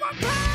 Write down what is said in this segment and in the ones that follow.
my power.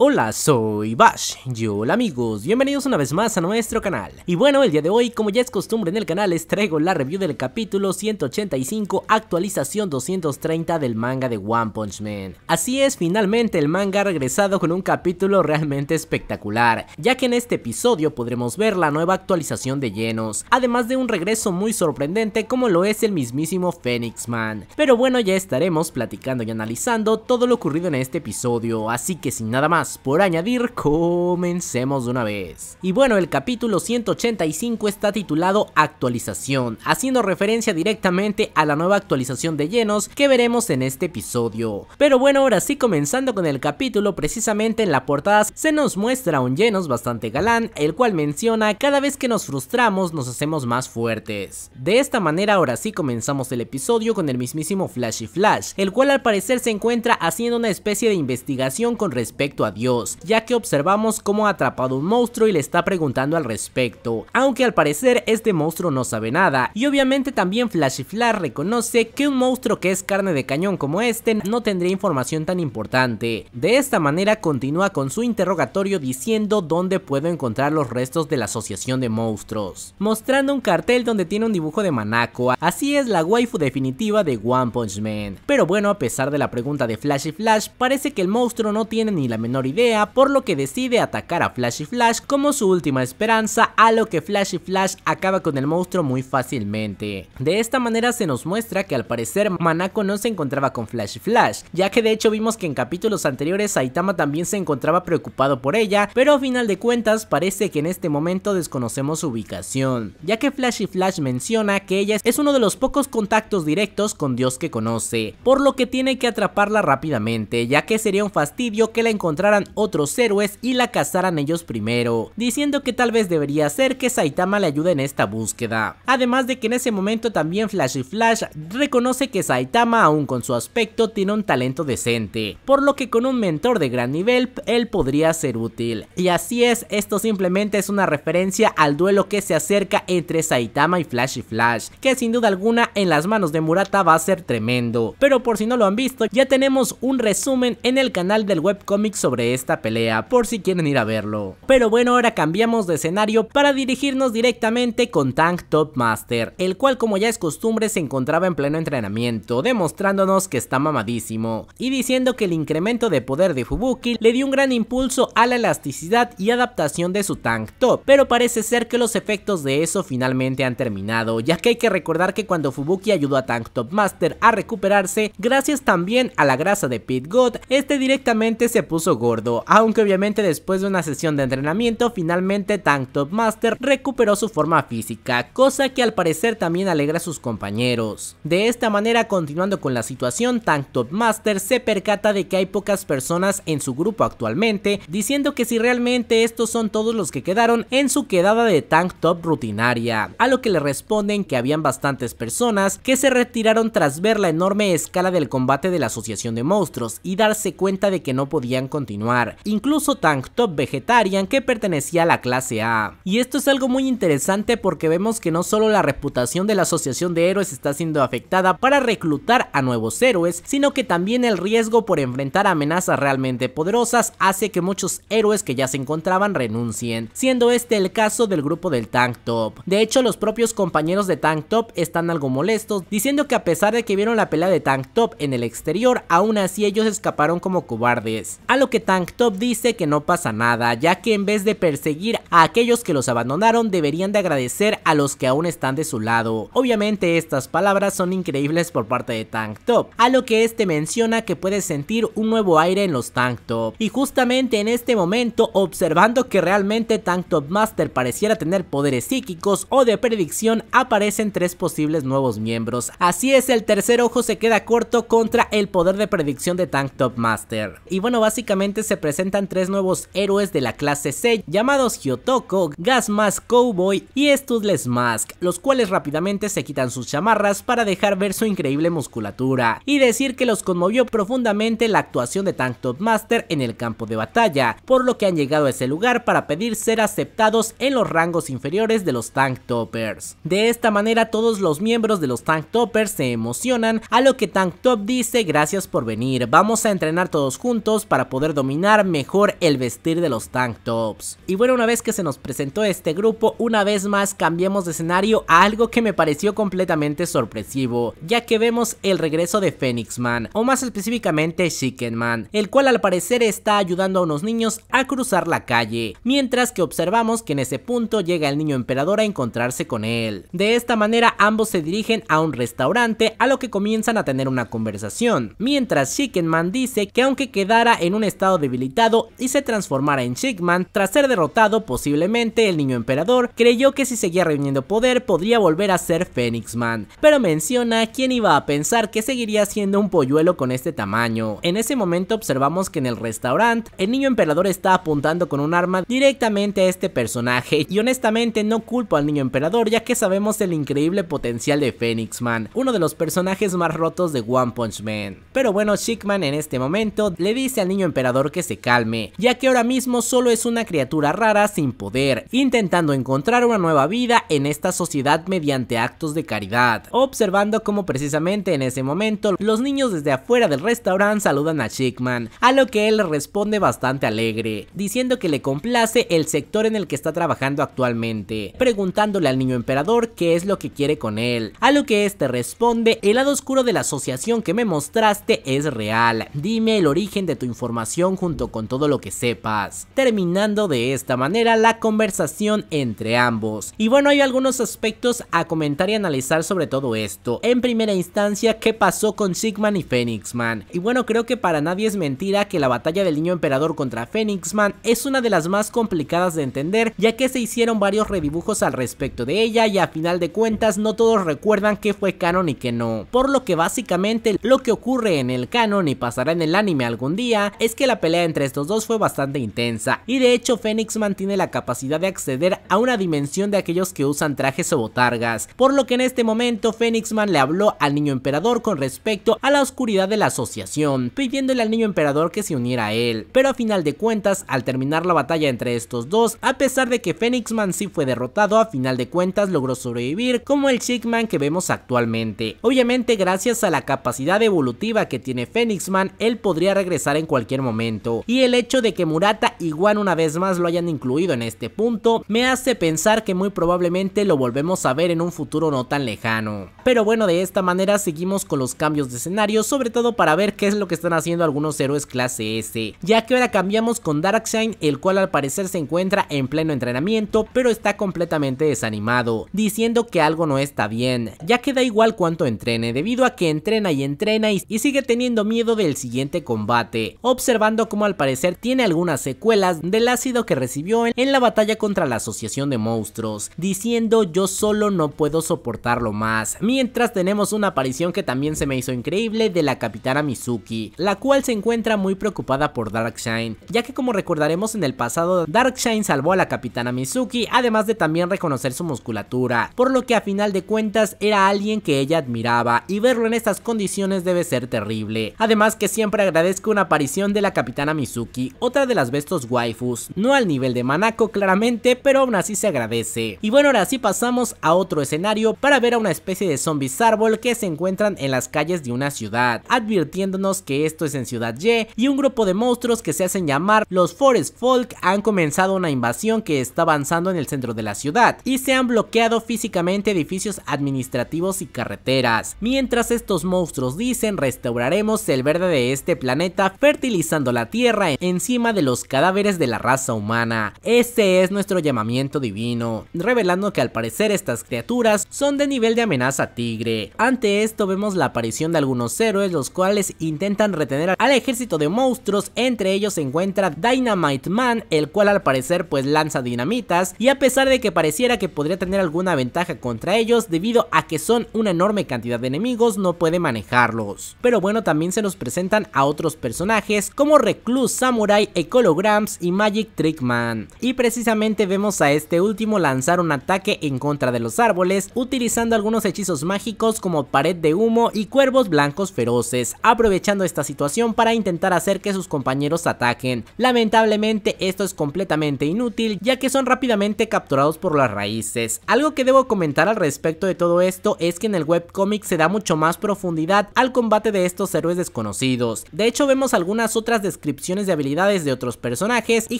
Hola, soy Bash, yo hola amigos, bienvenidos una vez más a nuestro canal Y bueno, el día de hoy, como ya es costumbre en el canal, les traigo la review del capítulo 185 Actualización 230 del manga de One Punch Man Así es, finalmente el manga ha regresado con un capítulo realmente espectacular Ya que en este episodio podremos ver la nueva actualización de llenos Además de un regreso muy sorprendente como lo es el mismísimo Phoenix Man Pero bueno, ya estaremos platicando y analizando todo lo ocurrido en este episodio Así que sin nada más por añadir, comencemos de una vez. Y bueno, el capítulo 185 está titulado Actualización, haciendo referencia directamente a la nueva actualización de llenos que veremos en este episodio. Pero bueno, ahora sí comenzando con el capítulo, precisamente en la portada se nos muestra un llenos bastante galán, el cual menciona cada vez que nos frustramos nos hacemos más fuertes. De esta manera ahora sí comenzamos el episodio con el mismísimo Flashy Flash, el cual al parecer se encuentra haciendo una especie de investigación con respecto a Dios, ya que observamos cómo ha atrapado un monstruo y le está preguntando al respecto, aunque al parecer este monstruo no sabe nada, y obviamente también Flash y Flash reconoce que un monstruo que es carne de cañón como este no tendría información tan importante. De esta manera continúa con su interrogatorio diciendo dónde puedo encontrar los restos de la asociación de monstruos, mostrando un cartel donde tiene un dibujo de Manaco, así es la waifu definitiva de One Punch Man. Pero bueno, a pesar de la pregunta de Flash y Flash, parece que el monstruo no tiene ni la menor idea, por lo que decide atacar a Flash y Flash como su última esperanza, a lo que Flash y Flash acaba con el monstruo muy fácilmente. De esta manera se nos muestra que al parecer Manako no se encontraba con Flash y Flash, ya que de hecho vimos que en capítulos anteriores Saitama también se encontraba preocupado por ella, pero a final de cuentas parece que en este momento desconocemos su ubicación, ya que Flash y Flash menciona que ella es uno de los pocos contactos directos con Dios que conoce, por lo que tiene que atraparla rápidamente, ya que sería un fastidio que la encontrara otros héroes y la cazaran ellos primero, diciendo que tal vez debería ser que Saitama le ayude en esta búsqueda. Además de que en ese momento también Flash y Flash reconoce que Saitama aún con su aspecto tiene un talento decente, por lo que con un mentor de gran nivel él podría ser útil. Y así es, esto simplemente es una referencia al duelo que se acerca entre Saitama y Flash y Flash, que sin duda alguna en las manos de Murata va a ser tremendo. Pero por si no lo han visto, ya tenemos un resumen en el canal del webcomic sobre esta pelea por si quieren ir a verlo. Pero bueno, ahora cambiamos de escenario para dirigirnos directamente con Tank Top Master, el cual como ya es costumbre se encontraba en pleno entrenamiento, demostrándonos que está mamadísimo y diciendo que el incremento de poder de Fubuki le dio un gran impulso a la elasticidad y adaptación de su tank top, pero parece ser que los efectos de eso finalmente han terminado, ya que hay que recordar que cuando Fubuki ayudó a Tank Top Master a recuperarse, gracias también a la grasa de Pit God, este directamente se puso aunque obviamente después de una sesión de entrenamiento finalmente Tank Top Master recuperó su forma física, cosa que al parecer también alegra a sus compañeros. De esta manera continuando con la situación, Tank Top Master se percata de que hay pocas personas en su grupo actualmente, diciendo que si realmente estos son todos los que quedaron en su quedada de Tank Top rutinaria, a lo que le responden que habían bastantes personas que se retiraron tras ver la enorme escala del combate de la Asociación de Monstruos y darse cuenta de que no podían continuar incluso Tank Top Vegetarian que pertenecía a la clase A. Y esto es algo muy interesante porque vemos que no solo la reputación de la asociación de héroes está siendo afectada para reclutar a nuevos héroes, sino que también el riesgo por enfrentar amenazas realmente poderosas hace que muchos héroes que ya se encontraban renuncien, siendo este el caso del grupo del Tank Top. De hecho, los propios compañeros de Tank Top están algo molestos, diciendo que a pesar de que vieron la pelea de Tank Top en el exterior, aún así ellos escaparon como cobardes. A lo que Tank Top dice que no pasa nada, ya que en vez de perseguir a aquellos que los abandonaron, deberían de agradecer a los que aún están de su lado. Obviamente estas palabras son increíbles por parte de Tank Top, a lo que este menciona que puede sentir un nuevo aire en los Tank Top. Y justamente en este momento, observando que realmente Tank Top Master pareciera tener poderes psíquicos o de predicción, aparecen tres posibles nuevos miembros. Así es, el tercer ojo se queda corto contra el poder de predicción de Tank Top Master. Y bueno, básicamente se presentan tres nuevos héroes de la clase C llamados Hyotoko, Gasmask Cowboy y Studless Mask, los cuales rápidamente se quitan sus chamarras para dejar ver su increíble musculatura y decir que los conmovió profundamente la actuación de Tank Top Master en el campo de batalla, por lo que han llegado a ese lugar para pedir ser aceptados en los rangos inferiores de los Tank Toppers. De esta manera todos los miembros de los Tank Toppers se emocionan a lo que Tank Top dice gracias por venir, vamos a entrenar todos juntos para poder dominar mejor el vestir de los tank tops. Y bueno, una vez que se nos presentó este grupo, una vez más cambiamos de escenario a algo que me pareció completamente sorpresivo, ya que vemos el regreso de Phoenix Man, o más específicamente Chicken Man, el cual al parecer está ayudando a unos niños a cruzar la calle, mientras que observamos que en ese punto llega el niño emperador a encontrarse con él. De esta manera ambos se dirigen a un restaurante a lo que comienzan a tener una conversación, mientras Chicken Man dice que aunque quedara en un estado debilitado y se transformara en Chickman tras ser derrotado posiblemente el niño emperador creyó que si seguía reuniendo poder podría volver a ser Phoenix Man, pero menciona quién iba a pensar que seguiría siendo un polluelo con este tamaño. En ese momento observamos que en el restaurante el niño emperador está apuntando con un arma directamente a este personaje y honestamente no culpo al niño emperador ya que sabemos el increíble potencial de Phoenix Man, uno de los personajes más rotos de One Punch Man. Pero bueno, Chickman en este momento le dice al niño emperador que se calme, ya que ahora mismo solo es una criatura rara sin poder, intentando encontrar una nueva vida en esta sociedad mediante actos de caridad, observando cómo precisamente en ese momento los niños desde afuera del restaurante saludan a Chickman, a lo que él responde bastante alegre, diciendo que le complace el sector en el que está trabajando actualmente, preguntándole al niño emperador qué es lo que quiere con él, a lo que este responde, el lado oscuro de la asociación que me mostraste es real, dime el origen de tu información junto con todo lo que sepas, terminando de esta manera la conversación entre ambos. Y bueno, hay algunos aspectos a comentar y analizar sobre todo esto. En primera instancia, ¿qué pasó con Sigman y Man? Y bueno, creo que para nadie es mentira que la batalla del niño emperador contra Man es una de las más complicadas de entender, ya que se hicieron varios redibujos al respecto de ella y a final de cuentas no todos recuerdan que fue canon y que no. Por lo que básicamente lo que ocurre en el canon y pasará en el anime algún día es que la pelea entre estos dos fue bastante intensa, y de hecho Fénix tiene la capacidad de acceder a una dimensión de aquellos que usan trajes o botargas, por lo que en este momento Man le habló al niño emperador con respecto a la oscuridad de la asociación, pidiéndole al niño emperador que se uniera a él, pero a final de cuentas, al terminar la batalla entre estos dos, a pesar de que Man sí fue derrotado, a final de cuentas logró sobrevivir como el Chickman que vemos actualmente. Obviamente gracias a la capacidad evolutiva que tiene Man, él podría regresar en cualquier momento y el hecho de que Murata y Wan una vez más lo hayan incluido en este punto, me hace pensar que muy probablemente lo volvemos a ver en un futuro no tan lejano. Pero bueno, de esta manera seguimos con los cambios de escenario, sobre todo para ver qué es lo que están haciendo algunos héroes clase S, ya que ahora cambiamos con Darkseid, el cual al parecer se encuentra en pleno entrenamiento, pero está completamente desanimado, diciendo que algo no está bien, ya que da igual cuánto entrene, debido a que entrena y entrena y sigue teniendo miedo del siguiente combate, observando como al parecer tiene algunas secuelas del ácido que recibió en la batalla contra la Asociación de Monstruos, diciendo yo solo no puedo soportarlo más. Mientras tenemos una aparición que también se me hizo increíble de la Capitana Mizuki, la cual se encuentra muy preocupada por Darkshine, ya que como recordaremos en el pasado, Darkshine salvó a la Capitana Mizuki, además de también reconocer su musculatura, por lo que a final de cuentas era alguien que ella admiraba y verlo en estas condiciones debe ser terrible. Además que siempre agradezco una aparición de la Capitana Capitana Mizuki, otra de las bestos waifus, no al nivel de Manako claramente, pero aún así se agradece. Y bueno, ahora sí pasamos a otro escenario para ver a una especie de zombies árbol que se encuentran en las calles de una ciudad, advirtiéndonos que esto es en Ciudad Y y un grupo de monstruos que se hacen llamar los Forest Folk han comenzado una invasión que está avanzando en el centro de la ciudad y se han bloqueado físicamente edificios administrativos y carreteras. Mientras estos monstruos dicen restauraremos el verde de este planeta fertilizando la la tierra encima de los cadáveres de la raza humana. Este es nuestro llamamiento divino, revelando que al parecer estas criaturas son de nivel de amenaza tigre. Ante esto vemos la aparición de algunos héroes los cuales intentan retener al ejército de monstruos, entre ellos se encuentra Dynamite Man, el cual al parecer pues lanza dinamitas y a pesar de que pareciera que podría tener alguna ventaja contra ellos debido a que son una enorme cantidad de enemigos no puede manejarlos. Pero bueno también se nos presentan a otros personajes como Recluse Samurai, Ecolograms y Magic Trick Man. Y precisamente vemos a este último lanzar un ataque en contra de los árboles, utilizando algunos hechizos mágicos como pared de humo y cuervos blancos feroces, aprovechando esta situación para intentar hacer que sus compañeros ataquen. Lamentablemente esto es completamente inútil ya que son rápidamente capturados por las raíces. Algo que debo comentar al respecto de todo esto es que en el webcomic se da mucho más profundidad al combate de estos héroes desconocidos. De hecho vemos algunas otras descripciones descripciones de habilidades de otros personajes y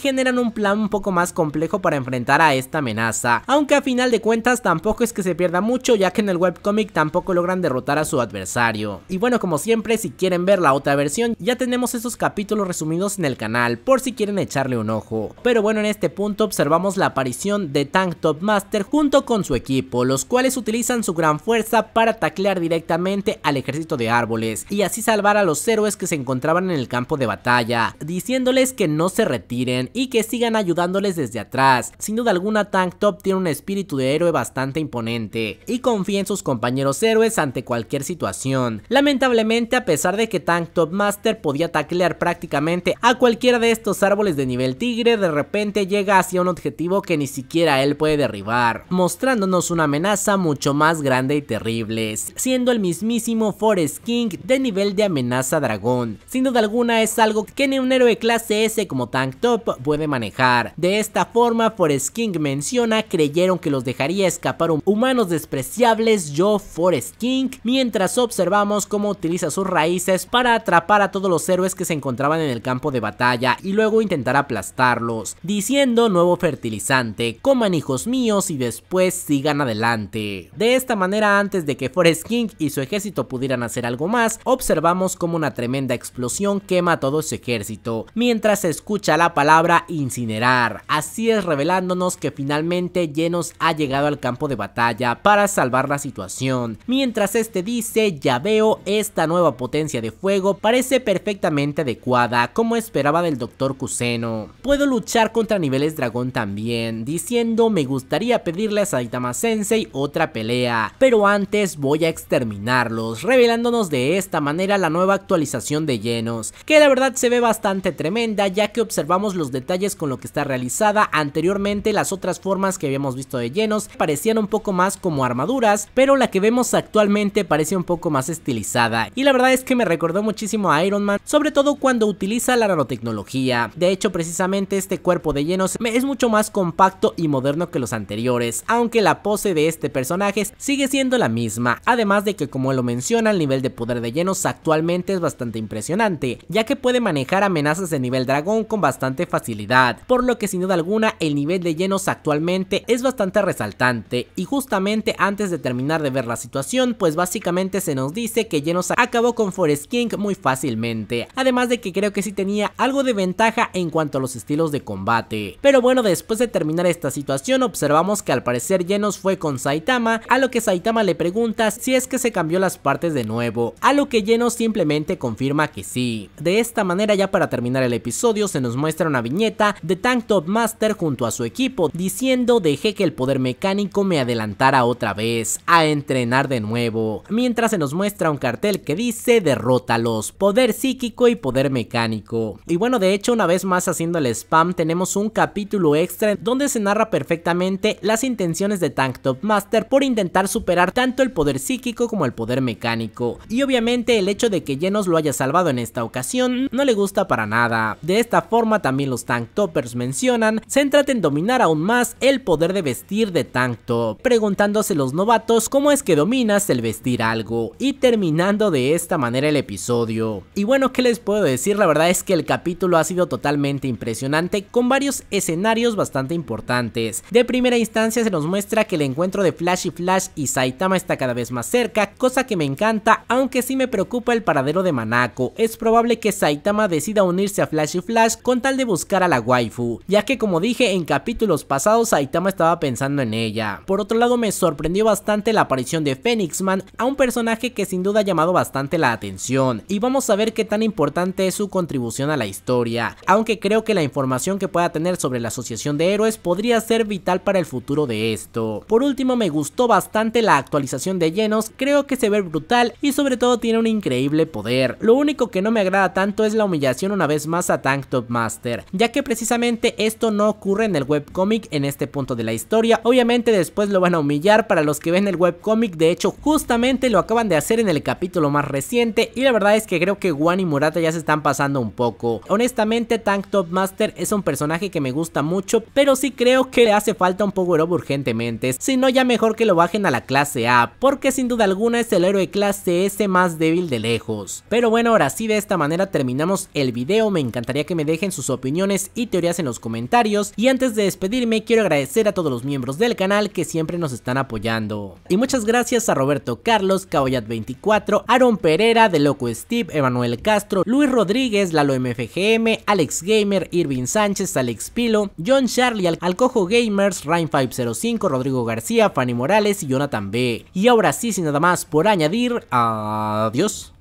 generan un plan un poco más complejo para enfrentar a esta amenaza, aunque a final de cuentas tampoco es que se pierda mucho ya que en el webcomic tampoco logran derrotar a su adversario. Y bueno como siempre si quieren ver la otra versión ya tenemos esos capítulos resumidos en el canal por si quieren echarle un ojo. Pero bueno en este punto observamos la aparición de Tank Top Master junto con su equipo, los cuales utilizan su gran fuerza para taclear directamente al ejército de árboles y así salvar a los héroes que se encontraban en el campo de batalla diciéndoles que no se retiren y que sigan ayudándoles desde atrás. Sin duda alguna, Tank Top tiene un espíritu de héroe bastante imponente y confía en sus compañeros héroes ante cualquier situación. Lamentablemente, a pesar de que Tank Top Master podía taclear prácticamente a cualquiera de estos árboles de nivel tigre, de repente llega hacia un objetivo que ni siquiera él puede derribar, mostrándonos una amenaza mucho más grande y terrible, siendo el mismísimo Forest King de nivel de amenaza dragón. Sin duda alguna es algo que ni un héroe clase S como Tank Top puede manejar. De esta forma, Forest King menciona, creyeron que los dejaría escapar humanos despreciables, yo Forest King, mientras observamos cómo utiliza sus raíces para atrapar a todos los héroes que se encontraban en el campo de batalla y luego intentar aplastarlos, diciendo nuevo fertilizante, coman hijos míos y después sigan adelante. De esta manera, antes de que Forest King y su ejército pudieran hacer algo más, observamos como una tremenda explosión quema todo ese ejército, mientras se escucha la palabra incinerar. Así es revelándonos que finalmente Llenos ha llegado al campo de batalla para salvar la situación. Mientras este dice, ya veo esta nueva potencia de fuego parece perfectamente adecuada como esperaba del doctor Kuseno. Puedo luchar contra niveles dragón también, diciendo me gustaría pedirle a Saitama Sensei otra pelea, pero antes voy a exterminarlos, revelándonos de esta manera la nueva actualización de Llenos, que la verdad se ve bastante tremenda ya que observamos los detalles con lo que está realizada, anteriormente las otras formas que habíamos visto de llenos parecían un poco más como armaduras, pero la que vemos actualmente parece un poco más estilizada y la verdad es que me recordó muchísimo a Iron Man, sobre todo cuando utiliza la nanotecnología, de hecho precisamente este cuerpo de llenos es mucho más compacto y moderno que los anteriores, aunque la pose de este personaje sigue siendo la misma, además de que como lo menciona el nivel de poder de llenos actualmente es bastante impresionante, ya que puede manejar amenazas de nivel dragón con bastante facilidad, por lo que sin duda alguna el nivel de llenos actualmente es bastante resaltante y justamente antes de terminar de ver la situación pues básicamente se nos dice que llenos acabó con Forest King muy fácilmente, además de que creo que sí tenía algo de ventaja en cuanto a los estilos de combate. Pero bueno después de terminar esta situación observamos que al parecer llenos fue con Saitama, a lo que Saitama le pregunta si es que se cambió las partes de nuevo, a lo que Genos simplemente confirma que sí. De esta manera ya para terminar el episodio, se nos muestra una viñeta de Tank Top Master junto a su equipo, diciendo dejé que el poder mecánico me adelantara otra vez, a entrenar de nuevo. Mientras se nos muestra un cartel que dice derrótalos, poder psíquico y poder mecánico. Y bueno, de hecho, una vez más haciendo el spam, tenemos un capítulo extra donde se narra perfectamente las intenciones de Tank Top Master por intentar superar tanto el poder psíquico como el poder mecánico. Y obviamente el hecho de que Genos lo haya salvado en esta ocasión no le gusta para nada. De esta forma también los tank toppers mencionan, céntrate en dominar aún más el poder de vestir de tank preguntándose los novatos cómo es que dominas el vestir algo y terminando de esta manera el episodio. Y bueno, ¿qué les puedo decir? La verdad es que el capítulo ha sido totalmente impresionante con varios escenarios bastante importantes. De primera instancia se nos muestra que el encuentro de Flash y Flash y Saitama está cada vez más cerca, cosa que me encanta, aunque sí me preocupa el paradero de Manako. Es probable que Saitama decida unirse a Flash y Flash con tal de buscar a la waifu, ya que como dije en capítulos pasados Saitama estaba pensando en ella. Por otro lado me sorprendió bastante la aparición de Phoenix Man, a un personaje que sin duda ha llamado bastante la atención, y vamos a ver qué tan importante es su contribución a la historia, aunque creo que la información que pueda tener sobre la asociación de héroes podría ser vital para el futuro de esto. Por último me gustó bastante la actualización de llenos, creo que se ve brutal y sobre todo tiene un increíble poder. Lo único que no me agrada tanto es la humillación una vez más a top Master, ya que precisamente esto no ocurre en el webcomic en este punto de la historia, obviamente después lo van a humillar para los que ven el webcomic, de hecho justamente lo acaban de hacer en el capítulo más reciente y la verdad es que creo que Juan y Murata ya se están pasando un poco. Honestamente top Master es un personaje que me gusta mucho, pero sí creo que le hace falta un power up urgentemente, si no ya mejor que lo bajen a la clase A, porque sin duda alguna es el héroe clase S más débil de lejos. Pero bueno, ahora sí de esta manera terminamos el video, me encantaría que me dejen sus opiniones y teorías en los comentarios y antes de despedirme quiero agradecer a todos los miembros del canal que siempre nos están apoyando. Y muchas gracias a Roberto Carlos, Caboyat24, Aaron Pereira, De Loco Steve, Emanuel Castro, Luis Rodríguez, Lalo MFGM, Alex Gamer, Irving Sánchez, Alex Pilo, John Charlie, Alcojo Gamers, ryan 505 Rodrigo García, Fanny Morales y Jonathan B. Y ahora sí, sin nada más por añadir, adiós.